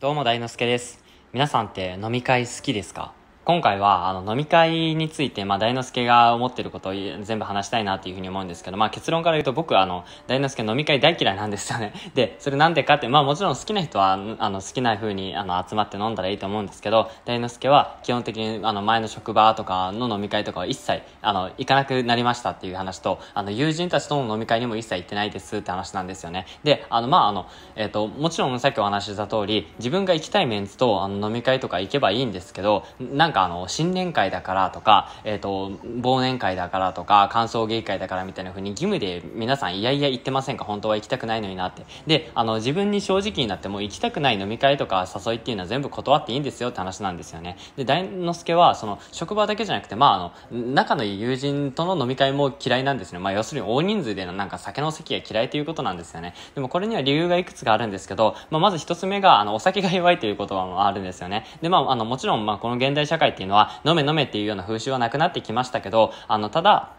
どうも大之助です。皆さんって飲み会好きですか今回はあの飲み会について、まあ、大之助が思ってることを全部話したいなというふうに思うんですけど、まあ、結論から言うと僕あの大之助飲み会大嫌いなんですよね でそれなんでかって、まあ、もちろん好きな人はあの好きなふうにあの集まって飲んだらいいと思うんですけど大之助は基本的にあの前の職場とかの飲み会とかは一切あの行かなくなりましたっていう話とあの友人たちとの飲み会にも一切行ってないですって話なんですよねであのまああの、えっ、ー、ともちろんさっきお話しした通り自分が行きたいメンツとあの飲み会とか行けばいいんですけどなんかかあの、新年会だからとか、えっ、ー、と、忘年会だからとか、歓送迎会だからみたいな風に義務で皆さんいやいや言ってませんか本当は行きたくないのになって。で、あの、自分に正直になっても行きたくない飲み会とか誘いっていうのは全部断っていいんですよって話なんですよね。で、大之助は、その、職場だけじゃなくて、まあ、あの、仲のいい友人との飲み会も嫌いなんですね。まあ、要するに大人数でのなんか酒の席が嫌いということなんですよね。でもこれには理由がいくつかあるんですけど、まあ、まず一つ目が、あの、お酒が弱いということもあるんですよね。で、まあ、あの、もちろん、まあ、この現代社会会っていうのは飲め飲めっていうような風習はなくなってきましたけどあのただ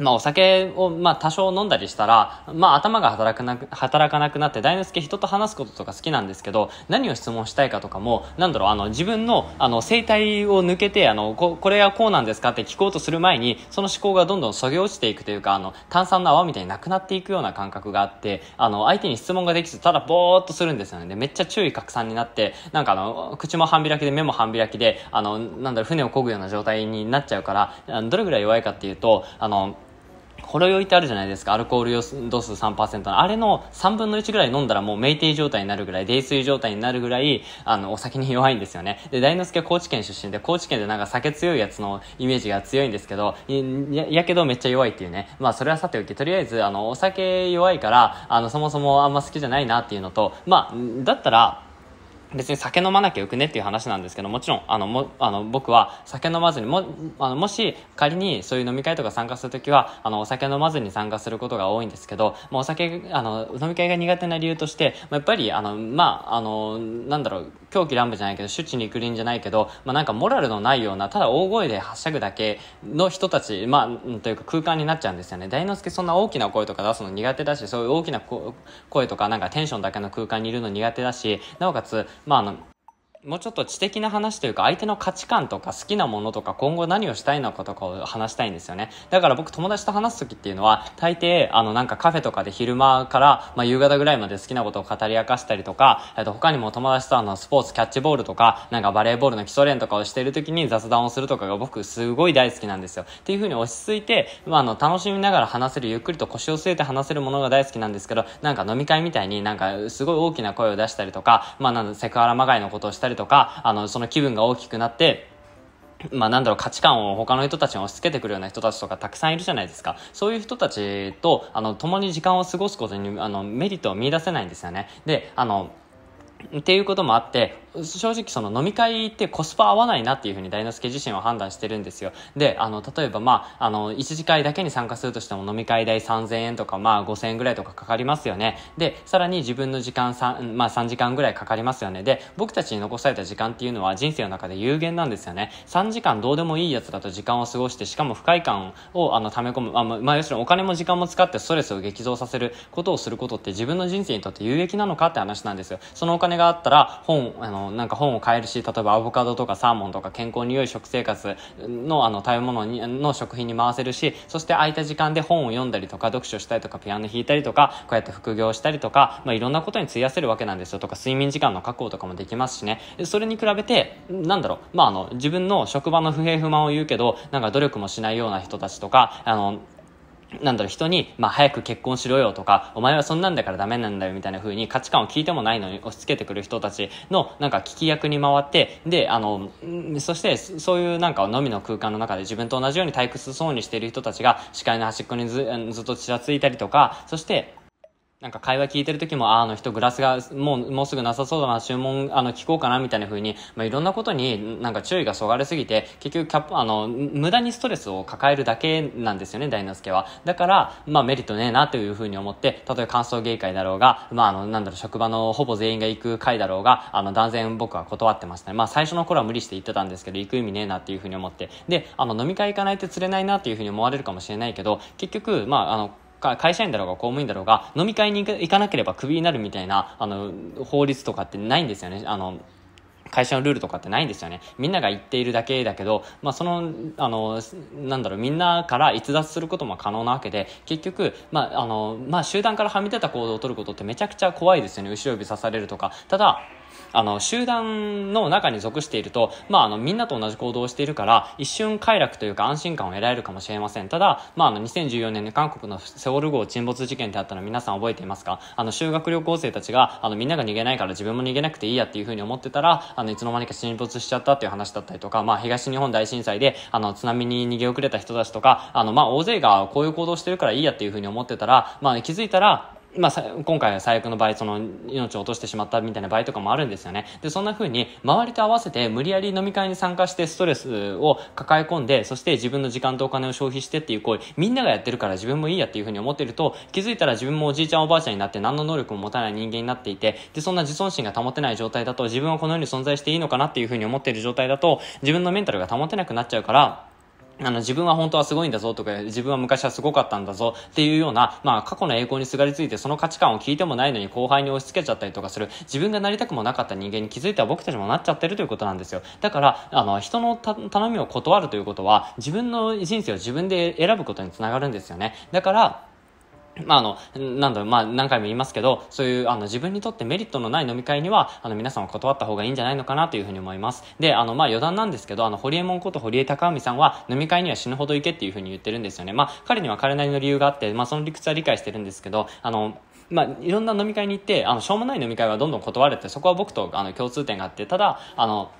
まあ、お酒を、まあ、多少飲んだりしたら、まあ、頭が働くなく、働かなくなって、大之助人と話すこととか好きなんですけど、何を質問したいかとかも、なんだろう、あの、自分の、あの、生態を抜けて、あの、こ、これはこうなんですかって聞こうとする前に、その思考がどんどん削げ落ちていくというか、あの、炭酸の泡みたいになくなっていくような感覚があって、あの、相手に質問ができず、ただぼーっとするんですよね。めっちゃ注意拡散になって、なんかあの、口も半開きで目も半開きで、あの、なんだろう、船を漕ぐような状態になっちゃうから、どれぐらい弱いかっていうと、あの、ほろ酔いってあるじゃないですかアルコール度数3%のあれの3分の1ぐらい飲んだらもう酩酊状態になるぐらい泥酔状態になるぐらいあのお酒に弱いんですよねで大之助は高知県出身で高知県でなんか酒強いやつのイメージが強いんですけどやけどめっちゃ弱いっていうねまあそれはさておきとりあえずあのお酒弱いからあのそもそもあんま好きじゃないなっていうのとまあだったら別に酒飲まなきゃよくねっていう話なんですけどもちろんあのもあの僕は酒飲まずにもあのもし仮にそういう飲み会とか参加する時はあのお酒飲まずに参加することが多いんですけど、まあ、お酒あの飲み会が苦手な理由として、まあ、やっぱりあのまああのなんだろう狂気乱舞じゃないけど、主治肉林じゃないけど、まあ、なんかモラルのないような、ただ大声ではしゃぐだけの人たち、まあ、というか空間になっちゃうんですよね。大之助そんな大きな声とか出すの苦手だし、そういう大きな声とかなんかテンションだけの空間にいるの苦手だし、なおかつ、まあ、あの、もうちょっと知的な話というか相手の価値観とか好きなものとか今後何をしたいのかとかを話したいんですよねだから僕友達と話す時っていうのは大抵あのなんかカフェとかで昼間から、まあ、夕方ぐらいまで好きなことを語り明かしたりとか、えっと、他にも友達とあのスポーツキャッチボールとかなんかバレーボールの基礎練とかをしている時に雑談をするとかが僕すごい大好きなんですよっていう風に落ち着いて、まあ、あの楽しみながら話せるゆっくりと腰を据えて話せるものが大好きなんですけどなんか飲み会みたいになんかすごい大きな声を出したりとか、まあ、なんセクハラまがいのことをしたりとか、あの、その気分が大きくなって、まあなんだろう価値観を他の人たちに押し付けてくるような人たちとかたくさんいるじゃないですか。そういう人たちと、あの、共に時間を過ごすことに、あの、メリットを見出せないんですよね。で、あの、っていうこともあって、正直その飲み会ってコスパ合わないなっていうふうに大之助自身は判断してるんですよであの例えばまああの1次会だけに参加するとしても飲み会代3000円とかまあ5000円ぐらいとかかかりますよねでさらに自分の時間 3,、まあ、3時間ぐらいかかりますよねで僕たちに残された時間っていうのは人生の中で有限なんですよね3時間どうでもいいやつだと時間を過ごしてしかも不快感をあの溜め込むあ、まあ、要するにお金も時間も使ってストレスを激増させることをすることって自分の人生にとって有益なのかって話なんですよそのお金があったら本あのの、なんか本を買えるし、例えばアボカドとかサーモンとか健康に良い食生活の、あの、食べ物に、の食品に回せるし、そして空いた時間で本を読んだりとか、読書したりとか、ピアノ弾いたりとか、こうやって副業したりとか、まあ、いろんなことに費やせるわけなんですよとか、睡眠時間の確保とかもできますしね。それに比べて、なんだろう、まあ、あの、自分の職場の不平不満を言うけど、なんか努力もしないような人たちとか、あの、なんだろう、人に、まあ、早く結婚しろよとか、お前はそんなんだからダメなんだよみたいな風に価値観を聞いてもないのに押し付けてくる人たちの、なんか聞き役に回って、で、あの、そして、そういうなんか、のみの空間の中で自分と同じように退屈そうにしている人たちが、視界の端っこにずずっとちらついたりとか、そして、なんか会話聞いてる時も、あ、の人グラスがもう、もうすぐなさそうだな、注文、あの、聞こうかな、みたいな風に、まあ、いろんなことになんか注意がそがれすぎて、結局キャップ、あの、無駄にストレスを抱えるだけなんですよね、大之助は。だから、まあメリットねえな、という風に思って、例えば感想芸会だろうが、まああの、なんだろう、職場のほぼ全員が行く会だろうが、あの、断然僕は断ってましたね。まあ最初の頃は無理して行ってたんですけど、行く意味ねえな、っていう風に思って。で、あの、飲み会行かないと釣れないな、っていう風に思われるかもしれないけど、結局、まああの、か会社員だろうが公務員だろうが飲み会に行かなければクビになるみたいなあの法律とかってないんですよね。あの会社のルールとかってないんですよね。みんなが言っているだけだけど、まあ、その、あの、なんだろう、みんなから逸脱することも可能なわけで、結局、まあ、あの、まあ、集団からはみ出た行動を取ることってめちゃくちゃ怖いですよね。後ろ指刺されるとか。ただ、あの、集団の中に属していると、まあ、あの、みんなと同じ行動をしているから、一瞬快楽というか安心感を得られるかもしれません。ただ、まあ、あの、2014年に韓国のセオル号沈没事件ってあったの皆さん覚えていますかあの、修学旅行生たちが、あの、みんなが逃げないから自分も逃げなくていいやっていうふうに思ってたら、あの、いつの間にか沈没しちゃったっていう話だったりとか、まあ、東日本大震災で、あの、津波に逃げ遅れた人たちとか、あの、まあ、大勢がこういう行動してるからいいやっていうふうに思ってたら、まあ、気づいたら、まあ、今回は最悪の場合、その命を落としてしまったみたいな場合とかもあるんですよね。で、そんな風に周りと合わせて無理やり飲み会に参加してストレスを抱え込んで、そして自分の時間とお金を消費してっていう行為、みんながやってるから自分もいいやっていう風に思ってると、気づいたら自分もおじいちゃんおばあちゃんになって何の能力も持たない人間になっていて、で、そんな自尊心が保てない状態だと自分はこの世に存在していいのかなっていう風に思ってる状態だと、自分のメンタルが保てなくなっちゃうから、あの、自分は本当はすごいんだぞとか、自分は昔はすごかったんだぞっていうような、まあ、過去の栄光にすがりついて、その価値観を聞いてもないのに後輩に押し付けちゃったりとかする、自分がなりたくもなかった人間に気づいたら僕たちもなっちゃってるということなんですよ。だから、あの、人の頼みを断るということは、自分の人生を自分で選ぶことにつながるんですよね。だから、まあ、あの、なんだろう、まあ、何回も言いますけど、そういう、あの、自分にとってメリットのない飲み会には、あの、皆さんは断った方がいいんじゃないのかなというふうに思います。で、あの、まあ、余談なんですけど、あの、ホリエモンこと堀江貴文さんは、飲み会には死ぬほど行けっていうふうに言ってるんですよね。まあ、彼には彼なりの理由があって、まあ、その理屈は理解してるんですけど、あの、まあ、いろんな飲み会に行って、あの、しょうもない飲み会はどんどん断れて、そこは僕と、あの、共通点があって、ただ、あの、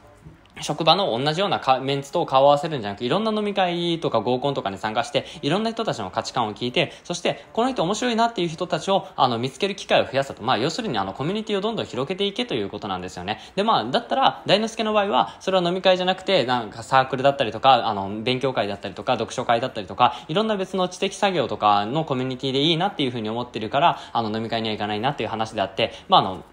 職場の同じようなメンツと顔を合わせるんじゃなく、いろんな飲み会とか合コンとかに参加して、いろんな人たちの価値観を聞いて、そして、この人面白いなっていう人たちを、あの、見つける機会を増やすと。まあ、要するに、あの、コミュニティをどんどん広げていけということなんですよね。で、まあ、だったら、大之助の場合は、それは飲み会じゃなくて、なんかサークルだったりとか、あの、勉強会だったりとか、読書会だったりとか、いろんな別の知的作業とかのコミュニティでいいなっていうふうに思ってるから、あの、飲み会には行かないなっていう話であって、まあ、あの、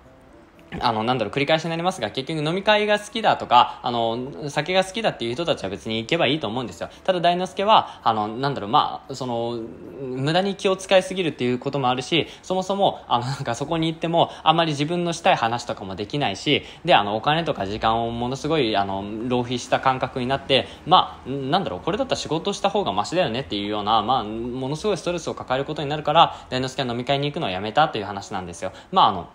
あの、なんだろう、繰り返しになりますが、結局飲み会が好きだとか、あの、酒が好きだっていう人たちは別に行けばいいと思うんですよ。ただ、大之助は、あの、なんだろう、まあ、その、無駄に気を使いすぎるっていうこともあるし、そもそも、あの、なんかそこに行っても、あまり自分のしたい話とかもできないし、で、あの、お金とか時間をものすごい、あの、浪費した感覚になって、まあ、なんだろう、これだったら仕事した方がマシだよねっていうような、まあ、ものすごいストレスを抱えることになるから、大之助は飲み会に行くのをやめたという話なんですよ。まあ、あの、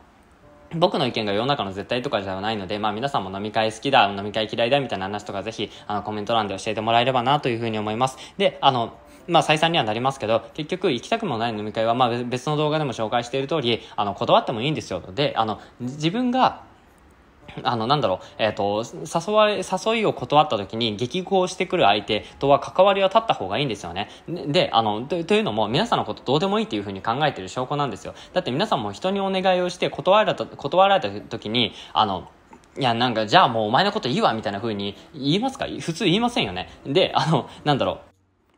僕の意見が世の中の絶対とかじゃないので、まあ皆さんも飲み会好きだ、飲み会嫌いだみたいな話とかぜひ、あのコメント欄で教えてもらえればなというふうに思います。で、あの、まあ再三にはなりますけど、結局行きたくもない飲み会は、まあ別の動画でも紹介している通り、あの、断ってもいいんですよ。で、あの、自分が、あの、なんだろう、えっ、ー、と、誘われ、誘いを断った時に激高してくる相手とは関わりは立った方がいいんですよね。で、あの、というのも皆さんのことどうでもいいっていううに考えてる証拠なんですよ。だって皆さんも人にお願いをして断られた、断られた時に、あの、いや、なんか、じゃあもうお前のこといいわ、みたいな風に言いますか普通言いませんよね。で、あの、なんだろう。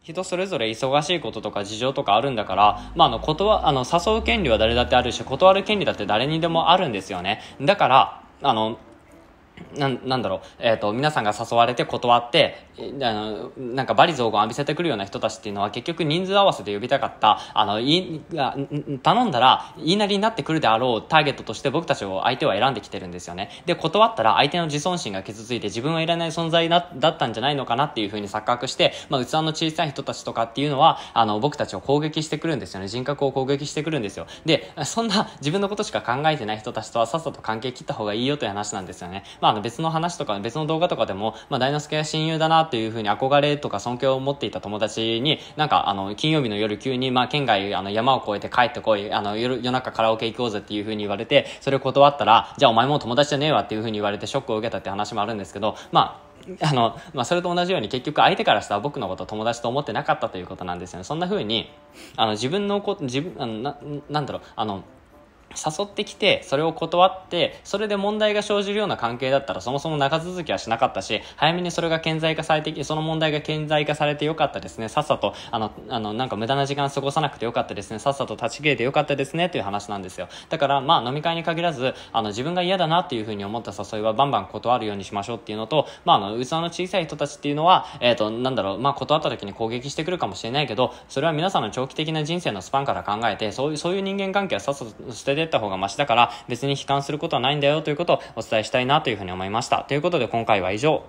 人それぞれ忙しいこととか事情とかあるんだから、まあ、あの、断、あの、誘う権利は誰だってあるし、断る権利だって誰にでもあるんですよね。だから、あのななんだろう、えっ、ー、と皆さんが誘われて断ってあのなんか罵詈雑言浴びせてくるような人たちっていうのは結局人数合わせで呼びたかったあのい頼んだら言いなりになってくるであろうターゲットとして僕たちを相手は選んできてるんですよねで断ったら相手の自尊心が傷ついて自分はいらない存在だだったんじゃないのかなっていうふうに錯覚して、まあ、器の小さい人たちとかっていうのはあの僕たちを攻撃してくるんですよね人格を攻撃してくるんですよでそんな自分のことしか考えてない人たちとはさっさと関係切った方がいいよという話なんですよね、まああの別の話とか別の動画とかでも、まあ、大之助は親友だなというふうに憧れとか尊敬を持っていた友達に、なんかあの、金曜日の夜急に、まあ、県外、あの、山を越えて帰ってこい、あの、夜、夜中カラオケ行こうぜっていうふうに言われて、それを断ったら、じゃあお前もう友達じゃねえわっていうふうに言われてショックを受けたって話もあるんですけど、まあ、あの、まあ、それと同じように結局相手からしたら僕のこと友達と思ってなかったということなんですよね。そんな風に、あの、自分のこ自分、あのななんだろう、あの、誘ってきて、それを断って、それで問題が生じるような関係だったら、そもそも長続きはしなかったし、早めにそれが顕在化されて、その問題が顕在化されてよかったですね。さっさと、あの、あの、なんか無駄な時間過ごさなくてよかったですね。さっさと断ち切れてよかったですね。という話なんですよ。だから、まあ、飲み会に限らず、あの、自分が嫌だなっていうふうに思った誘いはバンバン断るようにしましょうっていうのと、まあ、あの、器の小さい人たちっていうのは、えっ、ー、と、なんだろう、まあ、断った時に攻撃してくるかもしれないけど、それは皆さんの長期的な人生のスパンから考えて、そういう、そういう人間関係はさっさと捨てててった方がマシだから別に悲観することはないんだよということをお伝えしたいなというふうに思いました。ということで今回は以上。